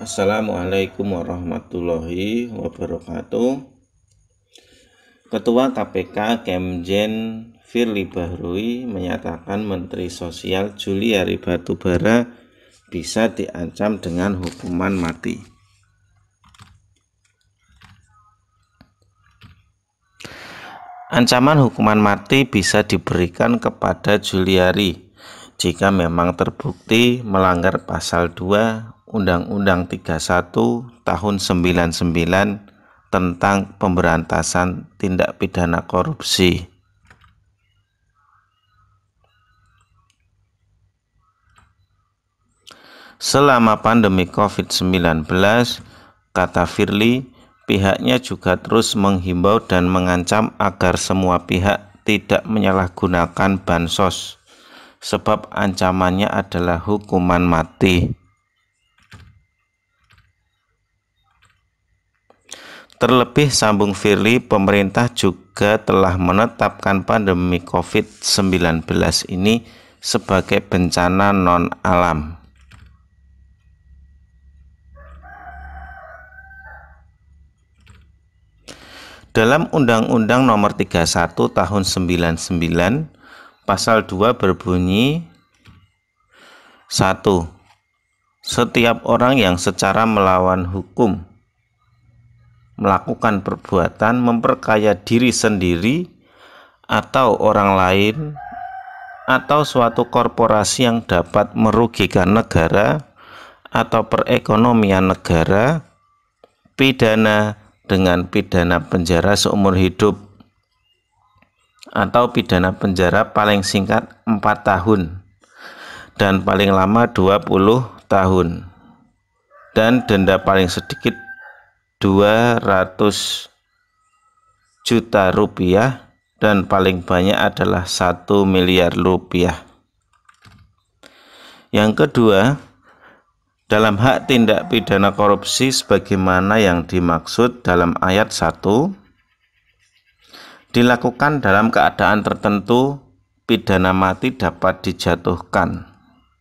Assalamualaikum warahmatullahi wabarakatuh. Ketua KPK Kemjen Firly Bahrui menyatakan Menteri Sosial Juliari Batubara bisa diancam dengan hukuman mati. Ancaman hukuman mati bisa diberikan kepada Juliari jika memang terbukti melanggar pasal 2 Undang-Undang 31 tahun 99 tentang pemberantasan tindak pidana korupsi. Selama pandemi COVID-19, kata Firly, pihaknya juga terus menghimbau dan mengancam agar semua pihak tidak menyalahgunakan bansos sebab ancamannya adalah hukuman mati. Terlebih sambung Firly, pemerintah juga telah menetapkan pandemi COVID-19 ini sebagai bencana non-alam. Dalam Undang-Undang Nomor 31 Tahun 99 Pasal 2 berbunyi 1. Setiap orang yang secara melawan hukum melakukan perbuatan memperkaya diri sendiri atau orang lain atau suatu korporasi yang dapat merugikan negara atau perekonomian negara pidana dengan pidana penjara seumur hidup atau pidana penjara paling singkat 4 tahun dan paling lama 20 tahun dan denda paling sedikit 200 juta rupiah dan paling banyak adalah 1 miliar rupiah. Yang kedua, dalam hak tindak pidana korupsi sebagaimana yang dimaksud dalam ayat 1 dilakukan dalam keadaan tertentu pidana mati dapat dijatuhkan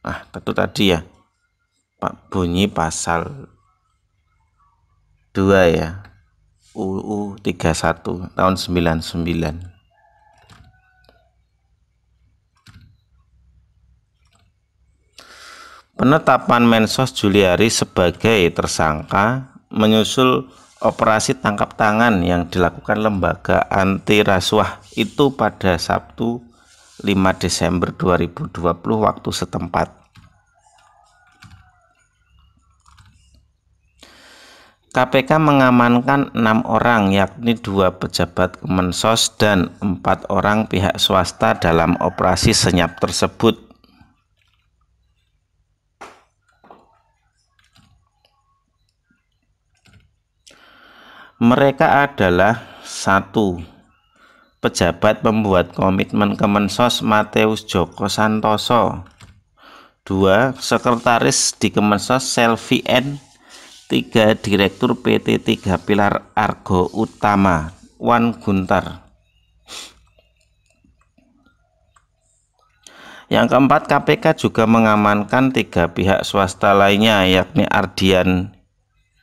ah tentu tadi ya Pak bunyi pasal 2 ya UU 31 tahun 99 Penetapan Mensos Juliari sebagai tersangka menyusul operasi tangkap tangan yang dilakukan lembaga anti rasuah itu pada Sabtu 5 Desember 2020 waktu setempat. KPK mengamankan enam orang yakni dua pejabat Kemensos dan empat orang pihak swasta dalam operasi senyap tersebut. mereka adalah satu pejabat pembuat komitmen Kemensos Mateus Joko Santoso dua Sekretaris di Kemensos Selvi N tiga Direktur PT Tiga Pilar Argo Utama Wan Guntar Yang keempat KPK juga mengamankan tiga pihak swasta lainnya yakni Ardian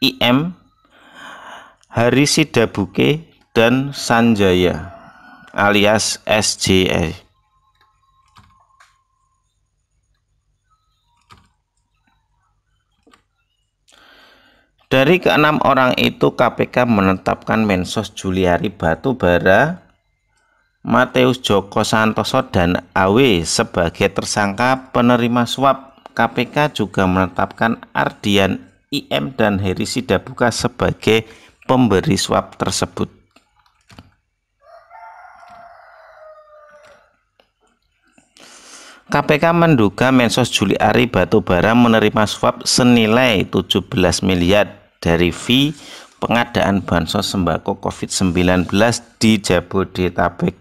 IM Hari Sidabuke dan Sanjaya alias SJE. Dari keenam orang itu KPK menetapkan Mensos Juliari Batubara, Mateus Joko Santoso dan AW sebagai tersangka penerima suap. KPK juga menetapkan Ardian IM dan Heri Sidabuka sebagai pemberi suap tersebut. KPK menduga Mensos Juliari Batubara menerima suap senilai 17 miliar dari fee pengadaan bansos sembako COVID-19 di Jabodetabek.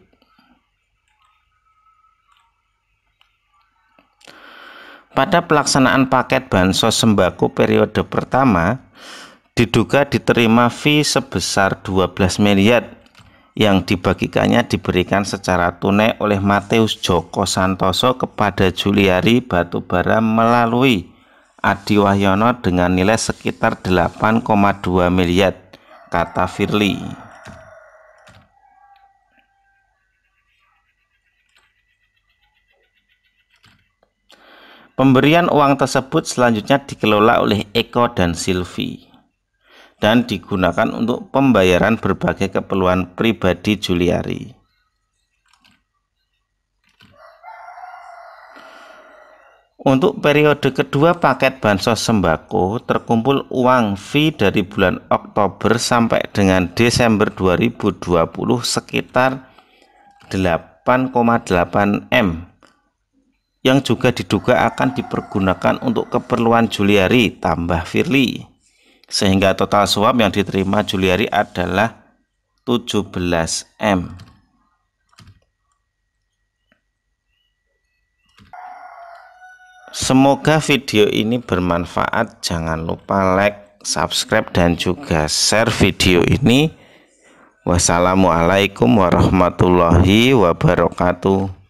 Pada pelaksanaan paket bansos sembako periode pertama, diduga diterima fee sebesar 12 miliar yang dibagikannya diberikan secara tunai oleh Mateus Joko Santoso kepada Juliari Batubara melalui Adi Wahyono dengan nilai sekitar 8,2 miliar kata Firly. Pemberian uang tersebut selanjutnya dikelola oleh Eko dan Silvi dan digunakan untuk pembayaran berbagai keperluan pribadi Juliari. Untuk periode kedua paket bansos sembako terkumpul uang fee dari bulan Oktober sampai dengan Desember 2020 sekitar 8,8 M yang juga diduga akan dipergunakan untuk keperluan Juliari tambah Firly sehingga total suap yang diterima Juliari adalah 17M. Semoga video ini bermanfaat. Jangan lupa like, subscribe, dan juga share video ini. Wassalamualaikum warahmatullahi wabarakatuh.